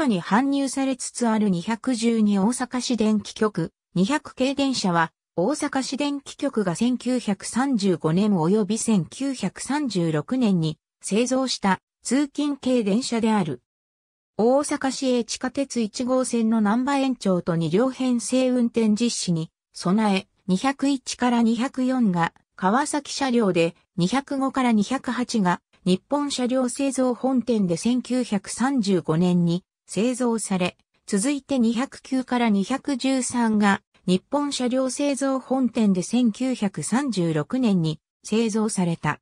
下に搬入されつつある212大阪市電気局、200系電車は、大阪市電気局が1935年及び1936年に製造した通勤系電車である。大阪市営地下鉄1号線の南波延長と2両編成運転実施に備え201から204が川崎車両で205から208が日本車両製造本店で1935年に製造され、続いて209から213が日本車両製造本店で1936年に製造された。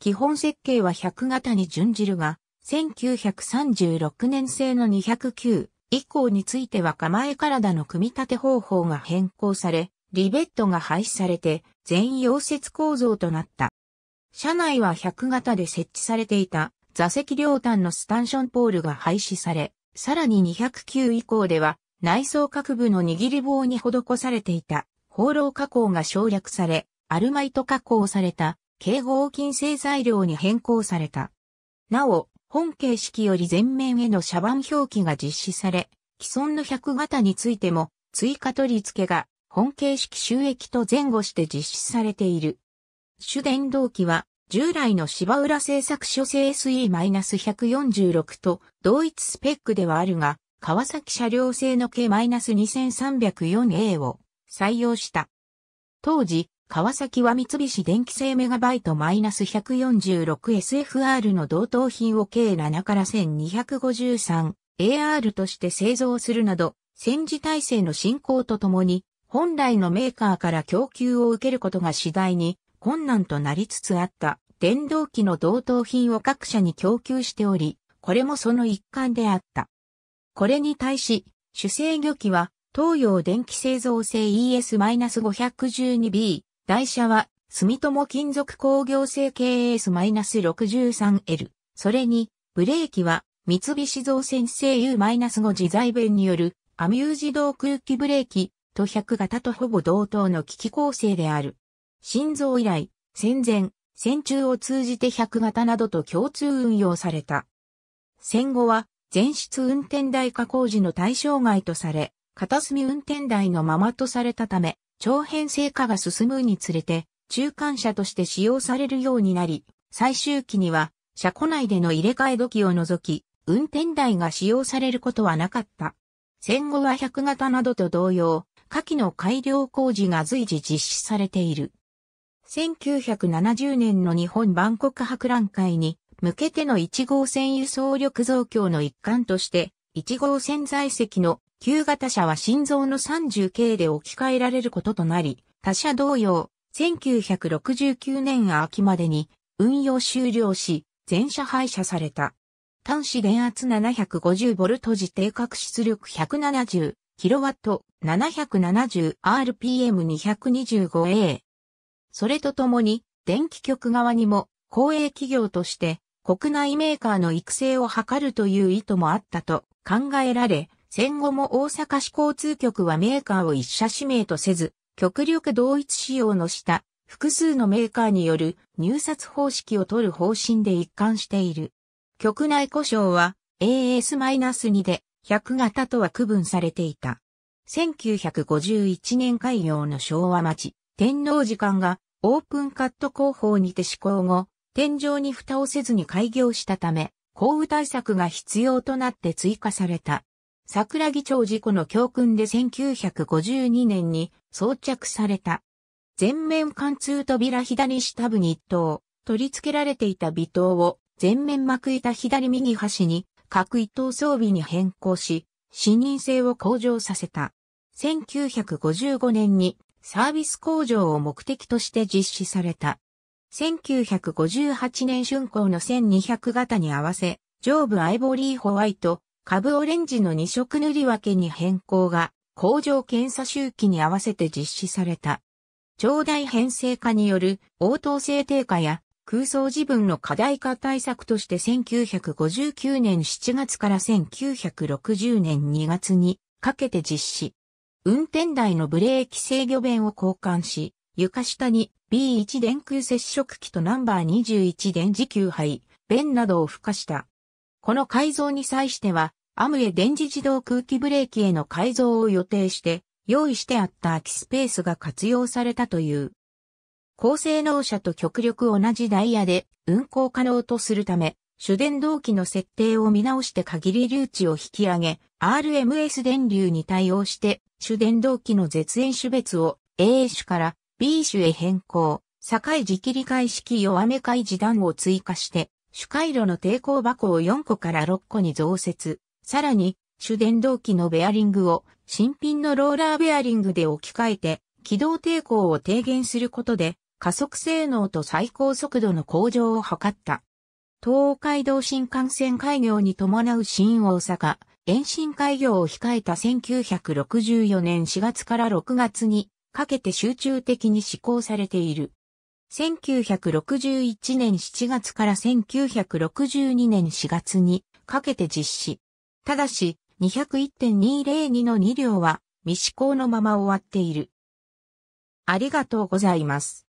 基本設計は100型に準じるが、1936年製の209以降については構え体の組み立て方法が変更され、リベットが廃止されて全溶接構造となった。車内は100型で設置されていた座席両端のスタンションポールが廃止され、さらに209以降では、内装各部の握り棒に施されていた、放浪加工が省略され、アルマイト加工された、軽合金製材料に変更された。なお、本形式より前面への車番表記が実施され、既存の100型についても、追加取り付けが、本形式収益と前後して実施されている。主電動機は、従来の芝浦製作所製 SE-146 と同一スペックではあるが、川崎車両製の K-2304A を採用した。当時、川崎は三菱電機製メガバイト -146SFR の同等品を計7から 1253AR として製造するなど、戦時体制の進行とともに、本来のメーカーから供給を受けることが次第に困難となりつつあった電動機の同等品を各社に供給しており、これもその一環であった。これに対し、主制御機は東洋電気製造製 ES-512B、台車は住友金属工業製 KS-63L、それにブレーキは三菱造船製 U-5 自在弁によるアミュー自動空気ブレーキと100型とほぼ同等の機器構成である。心臓以来、戦前、戦中を通じて百型などと共通運用された。戦後は、全室運転台加工時の対象外とされ、片隅運転台のままとされたため、長編成化が進むにつれて、中間車として使用されるようになり、最終期には、車庫内での入れ替え時を除き、運転台が使用されることはなかった。戦後は100型などと同様、下記の改良工事が随時実施されている。1970年の日本万国博覧会に向けての1号線輸送力増強の一環として、1号線在籍の旧型車は心臓の 30K で置き換えられることとなり、他車同様、1969年秋までに運用終了し、全車廃車された。端子電圧 750V 時定格出力 170kW770rpm225A それとともに、電気局側にも、公営企業として、国内メーカーの育成を図るという意図もあったと考えられ、戦後も大阪市交通局はメーカーを一社指名とせず、極力同一仕様の下、複数のメーカーによる入札方式を取る方針で一貫している。局内故障は AS-2 で100型とは区分されていた。1951年開業の昭和町、天皇時間がオープンカット工法にて施行後、天井に蓋をせずに開業したため、降雨対策が必要となって追加された。桜木町事故の教訓で1952年に装着された。全面貫通扉左下部に一等、取り付けられていた微灯を全面幕板左右端に各一等装備に変更し、視認性を向上させた。1955年にサービス工場を目的として実施された。1958年春光の1200型に合わせ、上部アイボリーホワイト、下部オレンジの2色塗り分けに変更が、工場検査周期に合わせて実施された。長大編成化による応答性低下や空想自分の課題化対策として1959年7月から1960年2月にかけて実施。運転台のブレーキ制御弁を交換し、床下に B1 電空接触機とナンバー21電磁球配、弁などを付加した。この改造に際しては、アムエ電磁自動空気ブレーキへの改造を予定して、用意してあった空きスペースが活用されたという。高性能車と極力同じダイヤで運行可能とするため、主電動機の設定を見直して限り流置を引き上げ、RMS 電流に対応して主伝導器の絶縁種別を A 種から B 種へ変更、境時切り替え式弱め開え時段を追加して、主回路の抵抗箱を4個から6個に増設、さらに、主電動機のベアリングを新品のローラーベアリングで置き換えて、軌道抵抗を低減することで、加速性能と最高速度の向上を図った。東海道新幹線開業に伴う新大阪、延伸開業を控えた1964年4月から6月にかけて集中的に施行されている。1961年7月から1962年4月にかけて実施。ただし、201.202の2両は未施行のまま終わっている。ありがとうございます。